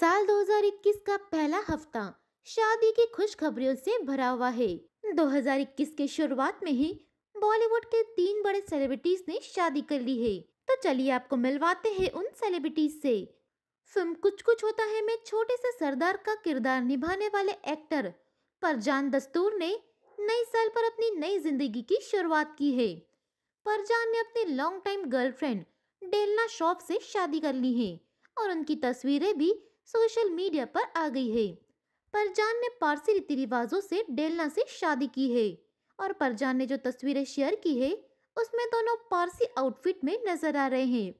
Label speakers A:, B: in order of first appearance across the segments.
A: साल 2021 का पहला हफ्ता शादी की खुशखबरियों से भरा हुआ है 2021 के शुरुआत में ही बॉलीवुड के तीन बड़े सेलिब्रिटीज ने शादी कर ली है तो चलिए आपको मिलवाते हैं उन सेलिब्रिटीज से फिल्म कुछ कुछ होता है में छोटे से सरदार का किरदार निभाने वाले एक्टर परजान दस्तूर ने नई साल पर अपनी नई जिंदगी की शुरुआत की है परजान ने अपनी long time girlfriend Delna Shroff से शादी कर ली है और उनकी तस्वीरें भी सोशल मीडिया पर आ गई है परजान ने पारसी रीति रिवाजों से डेलना से शादी की है और परजान ने जो तस्वीरें शेयर की है उसमें दोनों पारसी आउटफिट में नजर आ रहे हैं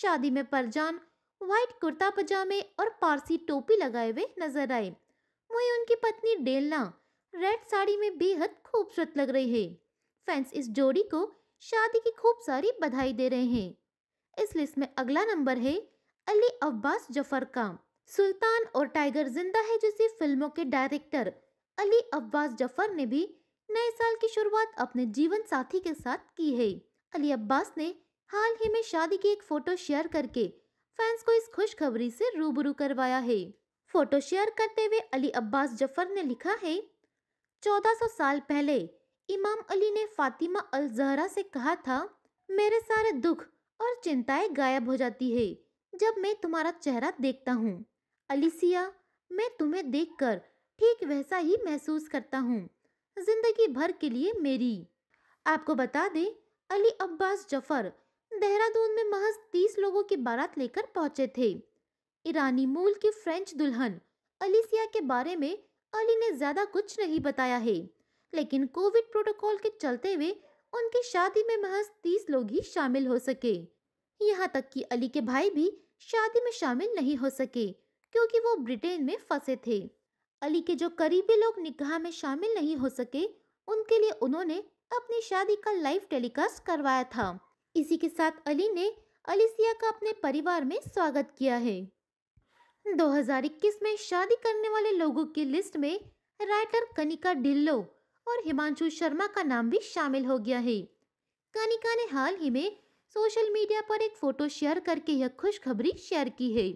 A: शादी में परजान व्हाइट कुर्ता पजामे और पारसी टोपी लगाए हुए नजर आए वहीं उनकी पत्नी डेलना रेड साड़ी में बेहद खूबसूरत लग रही है फैंस इस जोड़ी को शादी की खूब सारी बधाई दे रहे हैं इस लिस्ट में अगला नंबर है अली अब्बास जफर का सुल्तान और टाइगर जिंदा है जैसी फिल्मों के डायरेक्टर अली अब्बास जफर ने भी नए साल की शुरुआत अपने जीवन साथी के साथ की है अली अब्बास ने हाल ही में शादी की एक फोटो शेयर करके फैंस को इस खुशखबरी से रूबरू करवाया है फोटो शेयर करते हुए अली अब्बास जफर ने लिखा है 1400 साल पहले इमाम अली ने फातिमा अल जहरा से कहा था मेरे सारे दुख और चिंताएं गायब हो जाती है जब मैं तुम्हारा चेहरा देखता हूँ अलिसिया मैं तुम्हें देखकर ठीक वैसा ही महसूस करता हूँ जिंदगी भर के लिए मेरी आपको बता दे अली अब्बास जफर देहरादून में महज तीस लोगों की बारात लेकर पहुंचे थे ईरानी मूल की फ्रेंच दुल्हन अलीसिया के बारे में अली ने ज़्यादा कुछ नहीं बताया है लेकिन कोविड प्रोटोकॉल के चलते हुए उनकी शादी में महज तीस लोग ही शामिल हो सके यहाँ तक कि अली के भाई भी शादी में शामिल नहीं हो सके क्योंकि वो ब्रिटेन में फंसे थे अली के जो करीबी लोग निकाह में शामिल नहीं हो सके उनके लिए उन्होंने अपनी शादी का लाइव टेलीकास्ट करवाया था इसी के साथ अली ने अलीसिया का अपने परिवार में स्वागत किया है 2021 में शादी करने वाले लोगों की लिस्ट में राइटर कनिका ढिल्लो और हिमांशु शर्मा का नाम भी शामिल हो गया है कनिका ने हाल ही में सोशल मीडिया पर एक फोटो शेयर करके यह खुशखबरी शेयर की है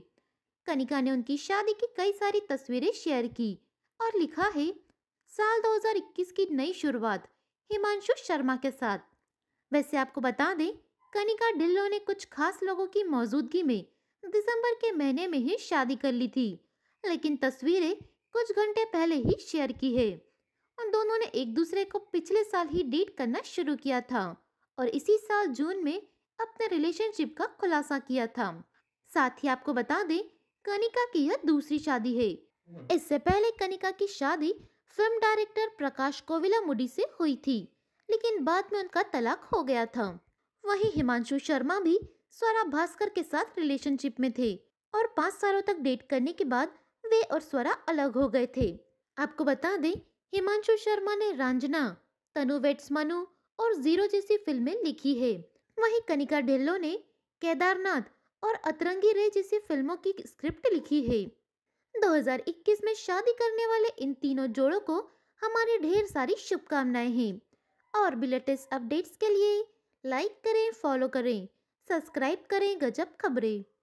A: कनिका ने उनकी शादी की कई सारी तस्वीरें शेयर की और लिखा है साल 2021 की नई शुरुआत हिमांशु शर्मा के साथ वैसे आपको बता दें कनिका ढिल्लो ने कुछ खास लोगों की मौजूदगी में दिसंबर के महीने में ही शादी कर ली थी लेकिन तस्वीरें कुछ घंटे पहले ही शेयर की है उन दोनों ने एक दूसरे को पिछले साल ही डेट करना शुरू किया था और इसी साल जून में अपने रिलेशनशिप का खुलासा किया था साथ ही आपको बता दें कनिका की यह दूसरी शादी है हम्म। इससे पहले कनिका की शादी फिल्म डायरेक्टर प्रकाश कोविला मुडी से हुई थी लेकिन बाद में उनका तलाक हो गया था वहीं हिमांशु शर्मा भी स्वरा भास्कर के साथ रिलेशनशिप में थे और पाँच सालों तक डेट करने के बाद वे और स्वरा अलग हो गए थे आपको बता दें हिमांशु शर्मा ने रंजना तनु वेट्स मनु और जीरो जैसी फिल्में लिखी है वहीं कनिका ढिल्लो ने केदारनाथ और अतरंगी रे जैसी फिल्मों की स्क्रिप्ट लिखी है 2021 में शादी करने वाले इन तीनों जोड़ों को हमारी ढेर सारी शुभकामनाएं हैं और भी लेटेस्ट अपडेट्स के लिए लाइक करें फॉलो करें सब्सक्राइब करें गजब खबरें